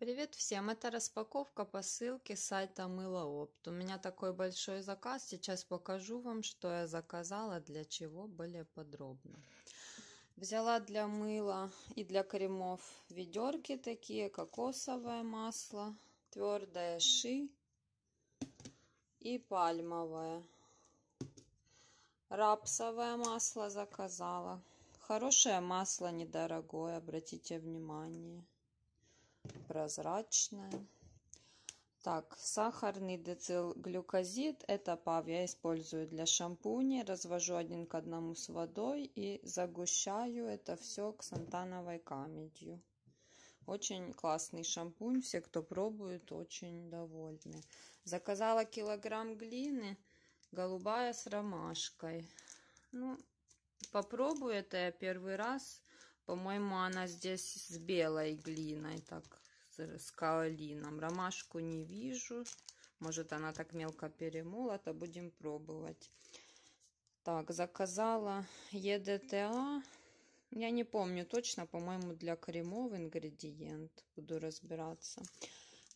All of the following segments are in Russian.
Привет всем! Это распаковка посылки с сайта Мыло Опт. У меня такой большой заказ. Сейчас покажу вам, что я заказала, для чего более подробно. Взяла для мыла и для кремов ведерки такие, кокосовое масло, твердое ши и пальмовое. Рапсовое масло заказала. Хорошее масло, недорогое, обратите внимание прозрачная. Так, сахарный децилглюкозид, это ПАВ я использую для шампуня, развожу один к одному с водой и загущаю это все к ксантановой камедью. Очень классный шампунь, все, кто пробует, очень довольны. Заказала килограмм глины, голубая с ромашкой. Ну, попробую это я первый раз. По-моему, она здесь с белой глиной, так, с каолином. Ромашку не вижу. Может, она так мелко перемолота. Будем пробовать. Так, заказала ЕДТА. Я не помню точно, по-моему, для кремов ингредиент. Буду разбираться.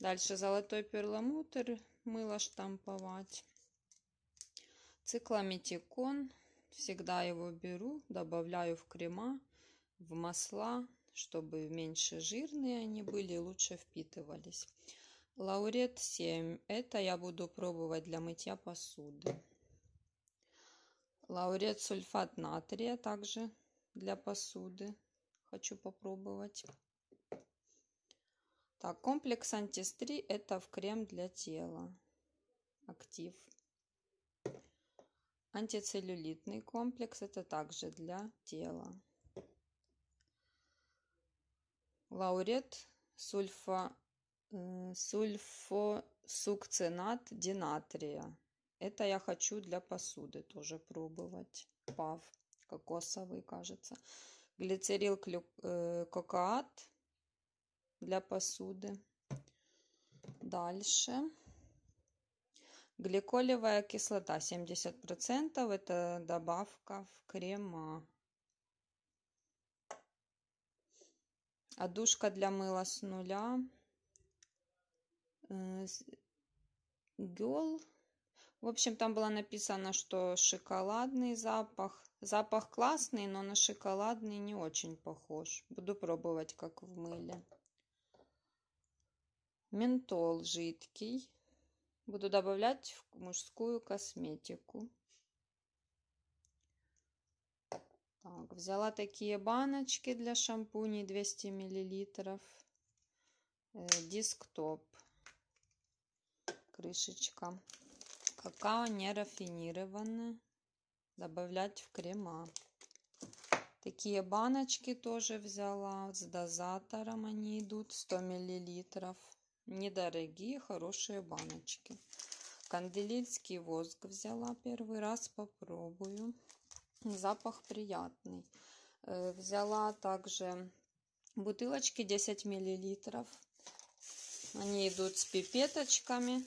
Дальше золотой перламутр. Мыло штамповать. Циклометикон. Всегда его беру, добавляю в крема в масла, чтобы меньше жирные они были, лучше впитывались. Лаурет 7. Это я буду пробовать для мытья посуды. Лаурет сульфат натрия также для посуды. Хочу попробовать. Так, комплекс антистри это в крем для тела. Актив. Антицеллюлитный комплекс это также для тела. Лаурет сульфа лауреат сульфосукцинат динатрия это я хочу для посуды тоже пробовать пав кокосовый кажется глицерил э, кокаат для посуды дальше гликолевая кислота 70% это добавка в крема Одушка а для мыла с нуля. Э, Гел. В общем, там было написано, что шоколадный запах. Запах классный, но на шоколадный не очень похож. Буду пробовать, как в мыле. Ментол жидкий. Буду добавлять в мужскую косметику. Так, взяла такие баночки для шампуней 200 мл. Э, дисктоп. Крышечка. Какао не рафинированное. Добавлять в крема. Такие баночки тоже взяла. С дозатором они идут. 100 миллилитров. Недорогие, хорошие баночки. Канделильский воск взяла. Первый раз попробую запах приятный. Э, взяла также бутылочки 10 миллилитров. Они идут с пипеточками,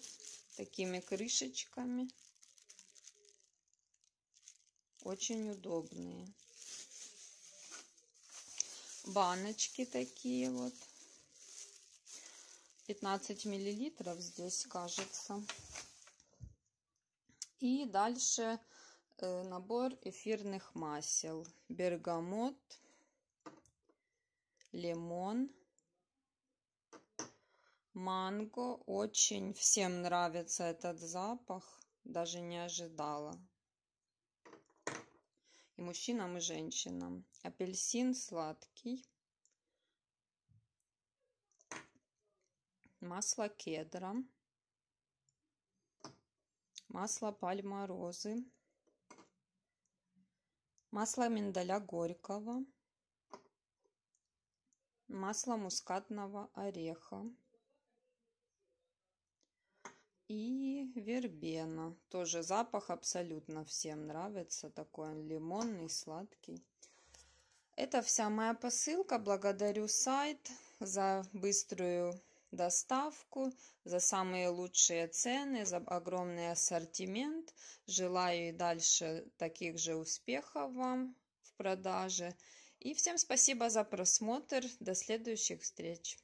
такими крышечками. Очень удобные. Баночки такие вот. 15 миллилитров здесь кажется. И дальше Э, набор эфирных масел. Бергамот, лимон, манго. Очень всем нравится этот запах. Даже не ожидала. И мужчинам, и женщинам. Апельсин сладкий. Масло кедра. Масло пальма розы масло миндаля горького масло мускатного ореха и вербена. Тоже запах абсолютно всем нравится. Такой он лимонный, сладкий. Это вся моя посылка. Благодарю сайт за быструю доставку, за самые лучшие цены, за огромный ассортимент. Желаю и дальше таких же успехов вам в продаже. И всем спасибо за просмотр. До следующих встреч.